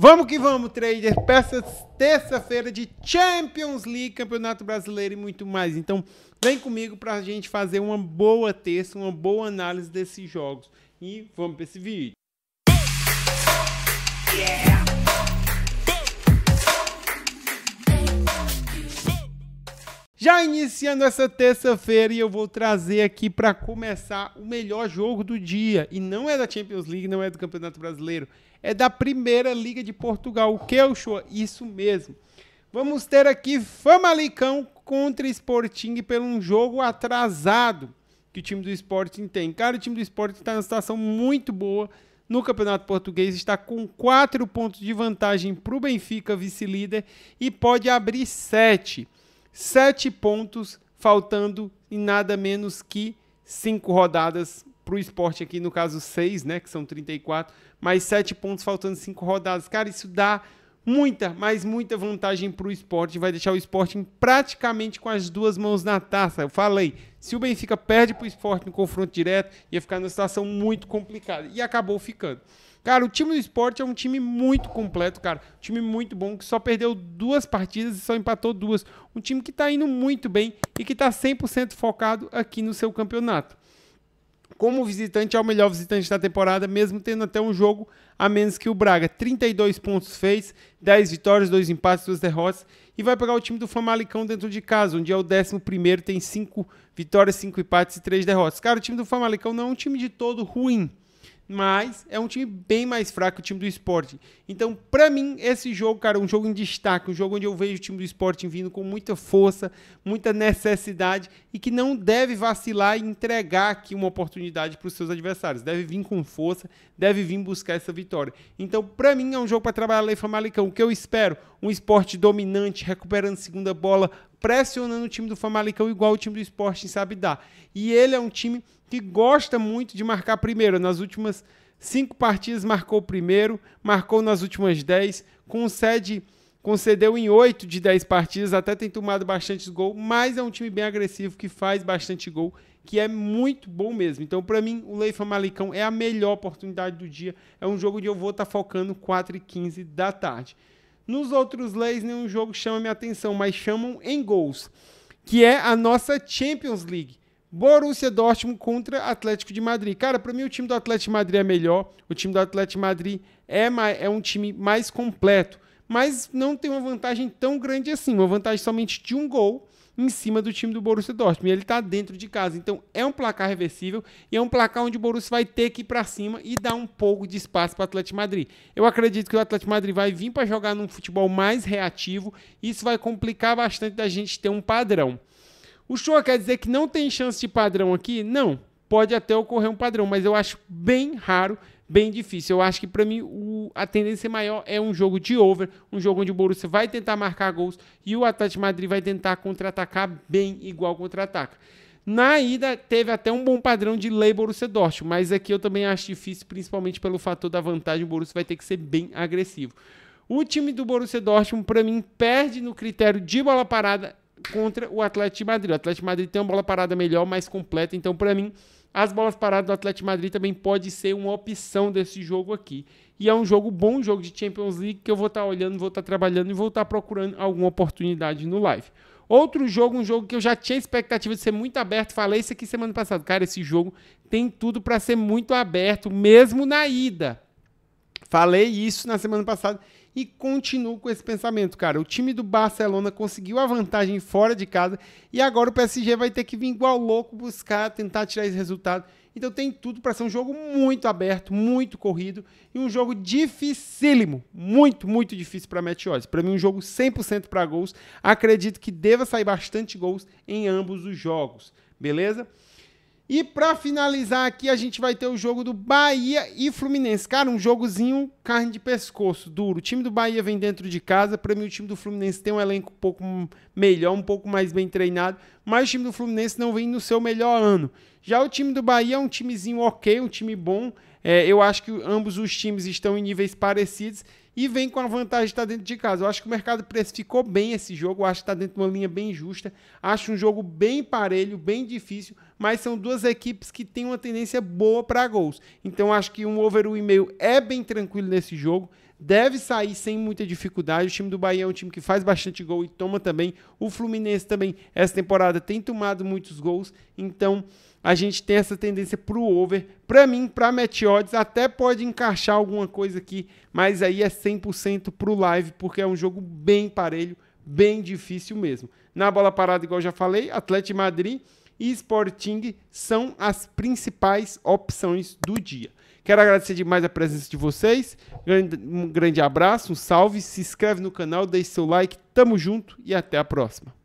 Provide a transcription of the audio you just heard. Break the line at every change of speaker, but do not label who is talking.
Vamos que vamos, trader. Peças terça-feira de Champions League, Campeonato Brasileiro e muito mais. Então, vem comigo para a gente fazer uma boa terça, uma boa análise desses jogos. E vamos para esse vídeo. Já iniciando essa terça-feira, e eu vou trazer aqui para começar o melhor jogo do dia. E não é da Champions League, não é do Campeonato Brasileiro é da Primeira Liga de Portugal. O Queixo, isso mesmo. Vamos ter aqui Famalicão contra Sporting pelo um jogo atrasado que o time do Sporting tem. Cara, o time do Sporting está na situação muito boa no Campeonato Português, está com quatro pontos de vantagem para o Benfica, vice-líder, e pode abrir sete, sete pontos, faltando em nada menos que cinco rodadas para o esporte aqui, no caso, 6, né? Que são 34, mais 7 pontos faltando 5 rodadas. Cara, isso dá muita, mas muita vantagem para o esporte. Vai deixar o esporte praticamente com as duas mãos na taça. Eu falei, se o Benfica perde para o esporte no confronto direto, ia ficar numa situação muito complicada. E acabou ficando. Cara, o time do esporte é um time muito completo, cara. Um time muito bom, que só perdeu duas partidas e só empatou duas. Um time que está indo muito bem e que está 100% focado aqui no seu campeonato como visitante, é o melhor visitante da temporada, mesmo tendo até um jogo a menos que o Braga. 32 pontos fez, 10 vitórias, 2 empates, 2 derrotas. E vai pegar o time do Famalicão dentro de casa, onde é o 11, tem 5 vitórias, 5 empates e 3 derrotas. Cara, o time do Famalicão não é um time de todo ruim mas é um time bem mais fraco, o time do esporte. Então, para mim, esse jogo, cara, é um jogo em destaque, um jogo onde eu vejo o time do esporte vindo com muita força, muita necessidade e que não deve vacilar e entregar aqui uma oportunidade para os seus adversários. Deve vir com força, deve vir buscar essa vitória. Então, para mim, é um jogo para trabalhar a Lei Famalicão. O que eu espero? Um esporte dominante, recuperando segunda bola, pressionando o time do Famalicão igual o time do Sporting sabe dar. E ele é um time que gosta muito de marcar primeiro. Nas últimas cinco partidas marcou primeiro, marcou nas últimas dez, concede concedeu em 8 de 10 partidas, até tem tomado bastante gol, mas é um time bem agressivo que faz bastante gol, que é muito bom mesmo. Então, para mim, o Leifa Malicão é a melhor oportunidade do dia. É um jogo onde eu vou estar tá focando 4 e 15 da tarde. Nos outros leis, nenhum jogo chama minha atenção, mas chamam em gols, que é a nossa Champions League. Borussia Dortmund contra Atlético de Madrid. Cara, para mim o time do Atlético de Madrid é melhor. O time do Atlético de Madrid é, mais, é um time mais completo mas não tem uma vantagem tão grande assim, uma vantagem somente de um gol em cima do time do Borussia Dortmund. E ele está dentro de casa, então é um placar reversível e é um placar onde o Borussia vai ter que ir para cima e dar um pouco de espaço para o Atlético Madrid. Eu acredito que o Atlético Madrid vai vir para jogar num futebol mais reativo, isso vai complicar bastante da gente ter um padrão. O show quer dizer que não tem chance de padrão aqui? Não, pode até ocorrer um padrão, mas eu acho bem raro bem difícil. Eu acho que para mim o, a tendência maior é um jogo de over, um jogo onde o Borussia vai tentar marcar gols e o Atlético Madrid vai tentar contra-atacar bem igual contra-ataca. Na ida teve até um bom padrão de lei Borussia Dortmund, mas aqui eu também acho difícil, principalmente pelo fator da vantagem, o Borussia vai ter que ser bem agressivo. O time do Borussia Dortmund, para mim, perde no critério de bola parada contra o Atlético Madrid. O Atlético Madrid tem uma bola parada melhor, mais completa, então para mim as bolas paradas do Atlético Madrid também pode ser uma opção desse jogo aqui. E é um jogo bom, um jogo de Champions League, que eu vou estar tá olhando, vou estar tá trabalhando e vou estar tá procurando alguma oportunidade no live. Outro jogo, um jogo que eu já tinha expectativa de ser muito aberto, falei isso aqui semana passada. Cara, esse jogo tem tudo para ser muito aberto, mesmo na ida. Falei isso na semana passada e continuo com esse pensamento, cara. O time do Barcelona conseguiu a vantagem fora de casa e agora o PSG vai ter que vir igual louco buscar, tentar tirar esse resultado. Então tem tudo para ser um jogo muito aberto, muito corrido e um jogo dificílimo, muito, muito difícil para Meteores. Para mim um jogo 100% para gols. Acredito que deva sair bastante gols em ambos os jogos, beleza? E para finalizar aqui, a gente vai ter o jogo do Bahia e Fluminense. Cara, um jogozinho carne de pescoço, duro. O time do Bahia vem dentro de casa. Para mim, o time do Fluminense tem um elenco um pouco melhor, um pouco mais bem treinado. Mas o time do Fluminense não vem no seu melhor ano. Já o time do Bahia é um timezinho ok, um time bom. É, eu acho que ambos os times estão em níveis parecidos e vem com a vantagem de estar tá dentro de casa. Eu acho que o mercado precificou bem esse jogo, eu acho que está dentro de uma linha bem justa. Acho um jogo bem parelho, bem difícil, mas são duas equipes que têm uma tendência boa para gols. Então acho que um over 1,5 é bem tranquilo nesse jogo. Deve sair sem muita dificuldade. O time do Bahia é um time que faz bastante gol e toma também. O Fluminense também, essa temporada, tem tomado muitos gols. Então, a gente tem essa tendência para o over. Para mim, para Meteodes, até pode encaixar alguma coisa aqui, mas aí é 100% para o live, porque é um jogo bem parelho, bem difícil mesmo. Na bola parada, igual já falei, Atlético Madrid e Sporting são as principais opções do dia. Quero agradecer demais a presença de vocês. Um grande abraço, um salve, se inscreve no canal, deixe seu like. Tamo junto e até a próxima.